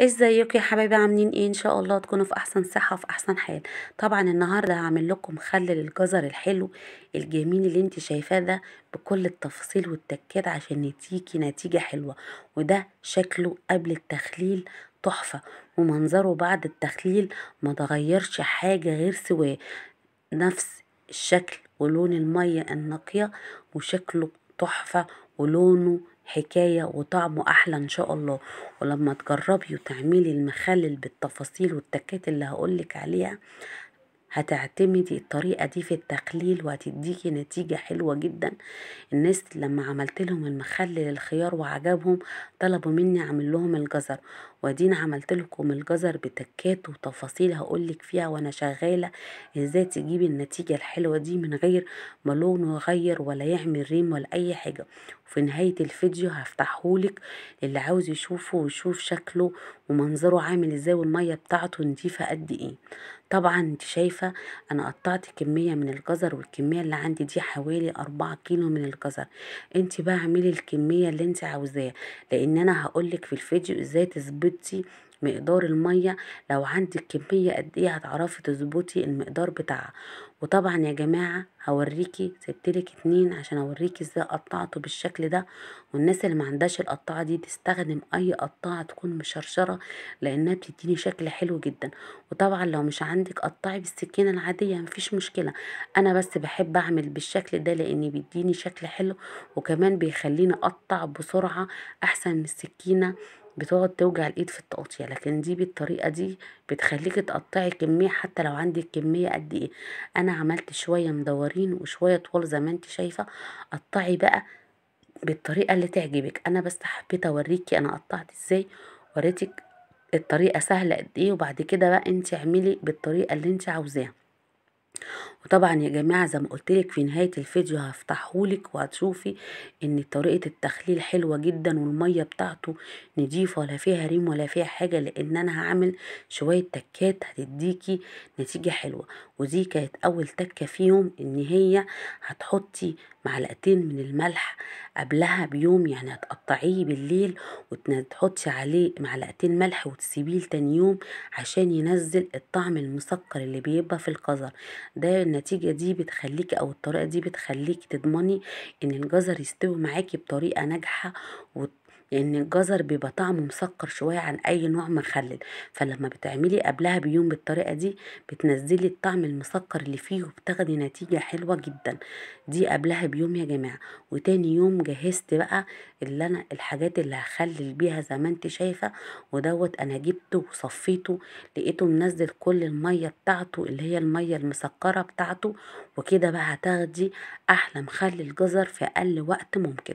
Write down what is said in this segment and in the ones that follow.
ازيكم يا حبايبي عاملين ايه ان شاء الله تكونوا في احسن صحه وفي احسن حال طبعا النهارده هعمل لكم خل للجزر الحلو الجميل اللي انت شايفاه ده بكل التفاصيل والتكات عشان يديكي نتيجه حلوه وده شكله قبل التخليل تحفه ومنظره بعد التخليل ما تغيرش حاجه غير سواه نفس الشكل ولون الميه النقيه وشكله تحفه ولونه حكاية وطعمه أحلى إن شاء الله ولما تجربي وتعملي المخلل بالتفاصيل والتكات اللي هقولك عليها هتعتمدي الطريقة دي في التقليل وهتديكي نتيجة حلوة جدا الناس لما عملت لهم المخلل الخيار وعجبهم طلبوا مني اعمل لهم الجزر ودين عملت لكم الجزر بتكات وتفاصيل هقولك فيها وانا شغالة ازاي تجيبي النتيجة الحلوة دي من غير ما لونه يغير ولا يعمل ريم ولا اي حاجة وفي نهاية الفيديو هفتحهولك اللي عاوز يشوفه ويشوف شكله ومنظره عامل ازاي والمية بتاعته نضيفة قد ايه طبعا انت شايفة انا قطعت كمية من الجزر والكمية اللي عندي دي حوالي اربعة كيلو من الجزر انت بقى اعملي الكمية اللي انت عاوزاها لان انا هقولك في الفيديو ازاي تثبتي مقدار المية لو عندك كمية قد ايه هتعرفي تظبطي المقدار بتاعها وطبعا يا جماعة هوريكي سبتلك اتنين عشان اوريكي ازاي قطعته بالشكل ده والناس اللي معندهاش القطاعة دي تستخدم اي قطاعة تكون مشرشرة لانها بتديني شكل حلو جدا وطبعا لو مش عندك قطعي بالسكينة العادية مفيش مشكلة انا بس بحب اعمل بالشكل ده لان بيديني شكل حلو وكمان بيخليني اقطع بسرعة احسن من السكينة بتقعد توجع الايد في التقطيع لكن دي بالطريقه دي بتخليكي تقطعي كميه حتى لو عندك كميه قد ايه انا عملت شويه مدورين وشويه طوال زي ما انت شايفه قطعي بقى بالطريقه اللي تعجبك انا بس حبيت اوريكي انا قطعت ازاي وريتك الطريقه سهله قد ايه وبعد كده بقى انت اعملي بالطريقه اللي انت عاوزاها وطبعا يا جماعة زي ما قلتلك في نهاية الفيديو هفتحهولك وهتشوفي ان طريقة التخليل حلوة جدا والمية بتاعته نضيفة ولا فيها ريم ولا فيها حاجة لان انا هعمل شوية تكات هتديكي نتيجة حلوة ودي كانت اول تكة فيهم ان هي هتحطي معلقتين من الملح قبلها بيوم يعني هتقطعيه بالليل وتحطي عليه معلقتين ملح وتسيبيه لتاني يوم عشان ينزل الطعم المسكر اللي بيبقى في القزر ده النتيجة دي بتخليك او الطريقة دي بتخليك تضمني ان الجزر يستوي معاكي بطريقة ناجحة لان الجزر بيبقى طعمه مسكر شويه عن اي نوع مخلل فلما بتعملي قبلها بيوم بالطريقه دي بتنزلي الطعم المسكر اللي فيه وبتاخدي نتيجه حلوه جدا دي قبلها بيوم يا جماعه وتاني يوم جهزت بقى اللي انا الحاجات اللي هخلل بيها زي ما انت شايفه ودوت انا جبته وصفيته لقيته منزل كل الميه بتاعته اللي هي الميه المسكره بتاعته وكده بقى هتاخدي احلى مخلل جزر في اقل وقت ممكن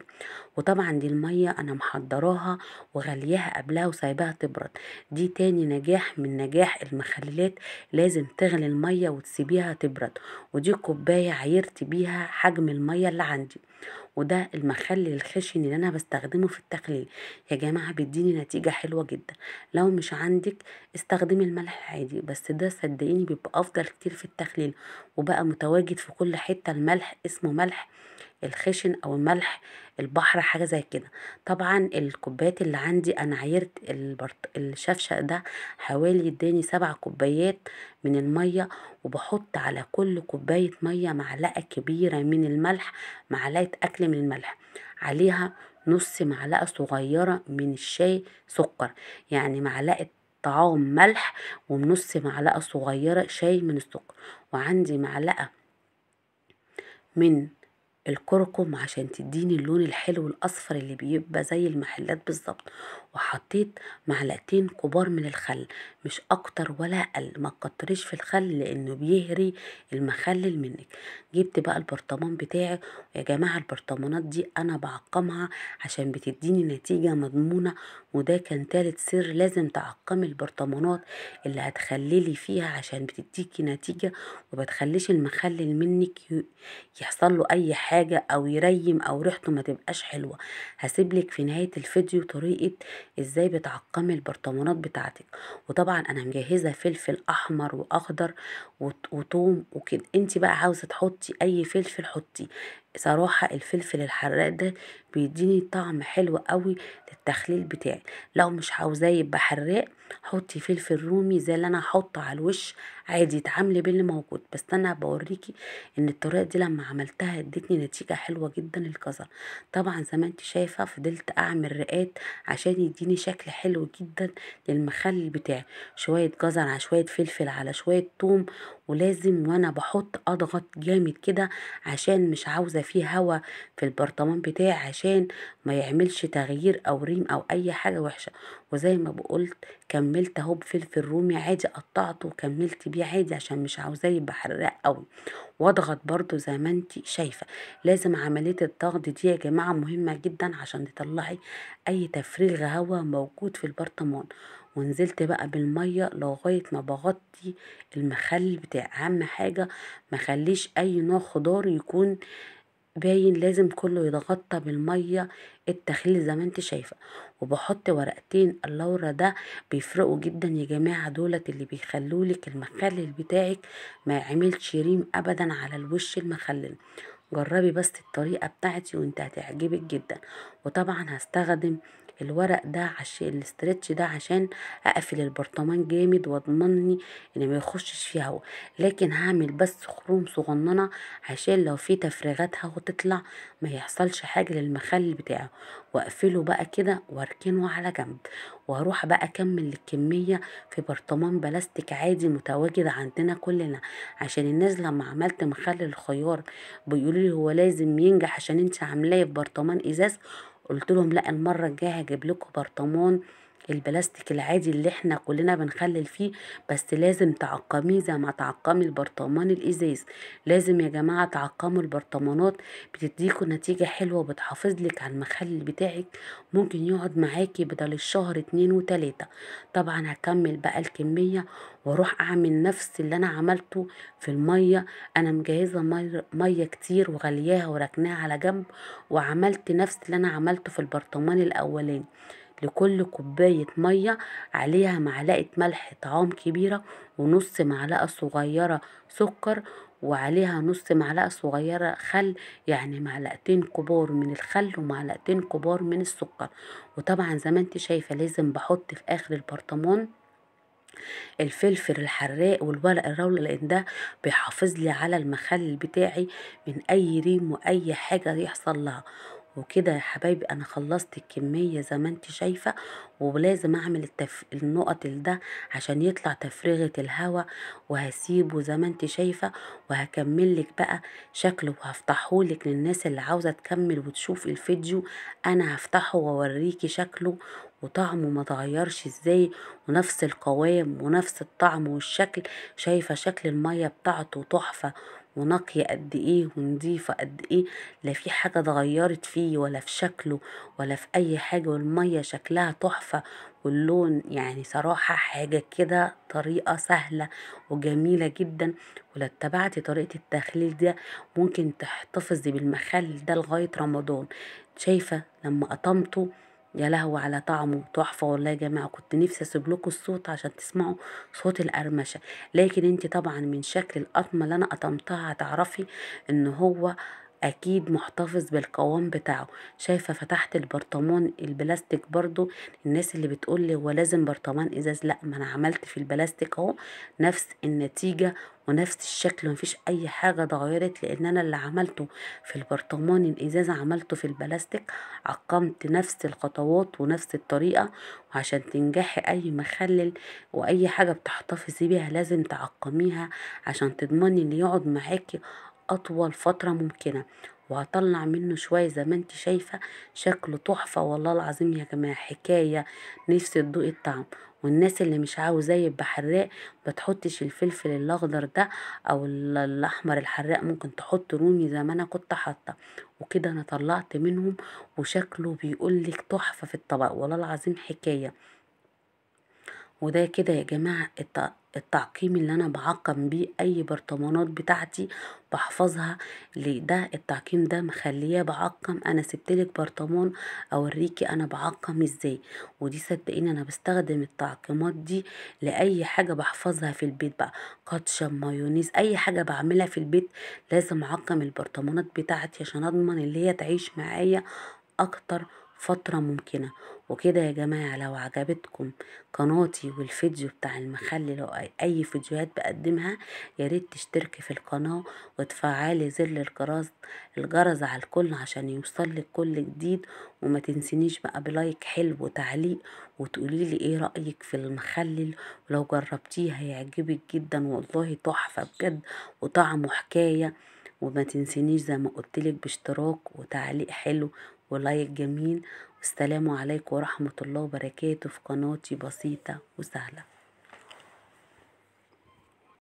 وطبعا دي المية انا محضراها وغلياها قبلها وسايباها تبرد دي تاني نجاح من نجاح المخللات لازم تغلي المية وتسيبيها تبرد ودي كوباية عيرت بيها حجم المية اللي عندي وده المخل الخشن اللي انا بستخدمه في التخليل يا جماعه بيديني نتيجه حلوه جدا لو مش عندك استخدمي الملح عادي بس ده صدقيني بيبقى افضل كتير في التخليل وبقى متواجد في كل حته الملح اسمه ملح الخشن او الملح البحر حاجه زي كده طبعا الكوبايات اللي عندي انا عايرت البرط... الشفشق ده حوالي اداني سبع كوبايات من الميه وبحط على كل كوبايه ميه معلقه كبيره من الملح معلقه اكل الأكل من الملح عليها نص معلقة صغيرة من الشاي سكر يعني معلقة طعام ملح ونص معلقة صغيرة شاي من السكر وعندي معلقة من الكركم عشان تديني اللون الحلو الاصفر اللي بيبقى زي المحلات بالظبط وحطيت معلقتين كبار من الخل مش اكتر ولا اقل ما تكتريش في الخل لانه بيهري المخلل منك جبت بقى البرطمان بتاعي يا جماعه البرطمانات دي انا بعقمها عشان بتديني نتيجه مضمونه وده كان تالت سر لازم تعقمي البرطمانات اللي هتخللي فيها عشان بتديكي نتيجه وبتخليش المخلل منك يحصل له اي حاجه او يريم او ريحته ما تبقاش حلوه هسيبلك في نهايه الفيديو طريقه ازاي بتعقمي البرطمانات بتاعتك وطبعا انا مجهزه فلفل احمر واخضر وتوم وكده انت بقى عاوزه تحطي اي فلفل حطيه صراحة الفلفل الحراق ده بيديني طعم حلو قوي للتخليل بتاعي لو مش عاوزاه يبقى حراق حطي فلفل رومي زي اللي انا هحطه على الوش عادي اتعاملي باللي موجود بس انا بوريكي ان الطريقه دي لما عملتها ادتني نتيجه حلوه جدا الجزر طبعا زي ما انت شايفه فضلت اعمل رقات عشان يديني شكل حلو جدا للمخلل بتاعي شويه جزر على شويه فلفل على شويه ثوم ولازم وانا بحط اضغط جامد كده عشان مش عاوزة فيه هوا في البرطمان بتاعي عشان ما يعملش تغيير او ريم او اي حاجة وحشة وزي ما بقولت كملت اهو بفلفل رومي عادي قطعته وكملت بيه عادي عشان مش عاوزاه يبقى حراق قوي واضغط برضو زي ما انت شايفة لازم عملية الضغط دي يا جماعة مهمة جدا عشان تطلعي اي تفريغ هوا موجود في البرطمان ونزلت بقى بالمية لغاية ما بغطي المخل بتاع اهم حاجة مخليش اي نوع خضار يكون باين لازم كله يتغطى بالمية التخليل زي ما انت شايفة وبحط ورقتين اللورة ده بيفرقوا جدا يا جماعة دولت اللي بيخلولك المخلل بتاعك ما يعملش ريم ابدا على الوش المخلل جربي بس الطريقة بتاعتي وانت هتعجبك جدا وطبعا هستخدم الورق ده عشان الاسترتش ده عشان اقفل البرطمان جامد واضمنني ان ما يخشش فيها هوا لكن هعمل بس خروم صغننه عشان لو في تفريغات هوا تطلع ما يحصلش حاجه للمخلل بتاعه واقفله بقى كده واركنه على جنب واروح بقى اكمل الكميه في برطمان بلاستيك عادي متواجد عندنا كلنا عشان الناس لما عملت مخلل الخيار بيقولوا لي هو لازم ينجح عشان انت عاملاه في برطمان ازاز قلت لهم لا المره الجايه هجيب لكم برطمان البلاستيك العادي اللي احنا كلنا بنخلل فيه بس لازم تعقميه زي ما تعقمي البرطمان الازاز لازم يا جماعه تعقموا البرطمانات بتديكوا نتيجه حلوه بتحافظ لك على المخلل بتاعك ممكن يقعد معاكي بدل الشهر اتنين وتلاته طبعا هكمل بقى الكميه واروح اعمل نفس اللي انا عملته في الميه انا مجهزه ميه كتير وغلياها وركناها على جنب وعملت نفس اللي انا عملته في البرطمان الاولاني لكل كوباية مية عليها معلقة ملح طعام كبيرة ونص معلقة صغيرة سكر وعليها نص معلقة صغيرة خل يعني معلقتين كبار من الخل ومعلقتين كبار من السكر وطبعا زي ما انت شايفة لازم بحط في اخر البرطمان الفلفل الحراق والورق الرول لان ده بيحافظ لي على المخلل بتاعي من اي ريم واي حاجة يحصل لها وكده يا حبايبي انا خلصت الكمية زي ما انت شايفة ولازم اعمل التف... النقط ده عشان يطلع تفريغه الهواء وهسيبه زي ما انت شايفة لك بقى شكله لك للناس اللي عاوزة تكمل وتشوف الفيديو انا هفتحه واوريكي شكله وطعمه ما تغيرش ازاي ونفس القوام ونفس الطعم والشكل شايفة شكل المية بتاعته تحفة ونقي قد ايه ونضيفة قد ايه لا في حاجة اتغيرت فيه ولا في شكله ولا في اي حاجة والمية شكلها تحفة واللون يعني صراحة حاجة كده طريقة سهلة وجميلة جدا ولو اتبعتي طريقة التخليل ده ممكن تحتفظي بالمخلل ده لغاية رمضان شايفة لما قطمته يا لهو على طعمه تحفه والله يا جماعه كنت نفسي اسيب لكم الصوت عشان تسمعوا صوت القرمشه لكن انت طبعا من شكل القطمه اللي انا قطمتها هتعرفي ان هو اكيد محتفظ بالقوام بتاعه شايفه فتحت البرطمان البلاستيك برضو الناس اللي بتقول لي هو لازم برطمان ازاز لا ما انا عملت في البلاستيك اهو نفس النتيجه ونفس الشكل مفيش اي حاجه اتغيرت لان انا اللي عملته في البرطمان الازاز عملته في البلاستيك عقمت نفس الخطوات ونفس الطريقه وعشان تنجحي اي مخلل واي حاجه بتحتفظي بيها لازم تعقميها عشان تضمني اللي يقعد معاكي أطول فترة ممكنة وهطلع منه شوية زي ما انت شايفة شكله تحفة والله العظيم يا جماعة حكاية نفسي تدوق الطعم والناس اللي مش عاوزة يبقى حراق بتحطش الفلفل الاخضر ده او الاحمر الحراق ممكن تحط رومي زي ما انا كنت حاطه وكده انا طلعت منهم وشكله بيقولك تحفه في الطبق والله العظيم حكايه وده كده يا جماعة التعقيم اللي انا بعقم بيه اي برطمانات بتاعتي بحفظها ده التعقيم ده مخليه بعقم انا سبتلك برطمان اوريكي انا بعقم ازاي ودي صدقيني انا بستخدم التعقيمات دي لاي حاجه بحفظها في البيت بقى كاتشب مايونيز اي حاجه بعملها في البيت لازم اعقم البرطمانات بتاعتي عشان اضمن اللي هي تعيش معايا اكتر فترة ممكنة وكده يا جماعة لو عجبتكم قناتي والفيديو بتاع المخلل لو اي فيديوهات بقدمها ياريت تشتركي في القناة وتفعلي زر الجرس الجرس على الكل عشان يوصلك كل جديد وما تنسينيش بقى بلايك حلو وتعليق وتقوليلي ايه رأيك في المخلل ولو جربتيه هيعجبك جدا والله تحفة بجد وطعمه حكاية وما تنسينيش زي ما قلتلك باشتراك وتعليق حلو ولايك جميل والسلام عليكم ورحمة الله وبركاته في قناتي بسيطة وسهلة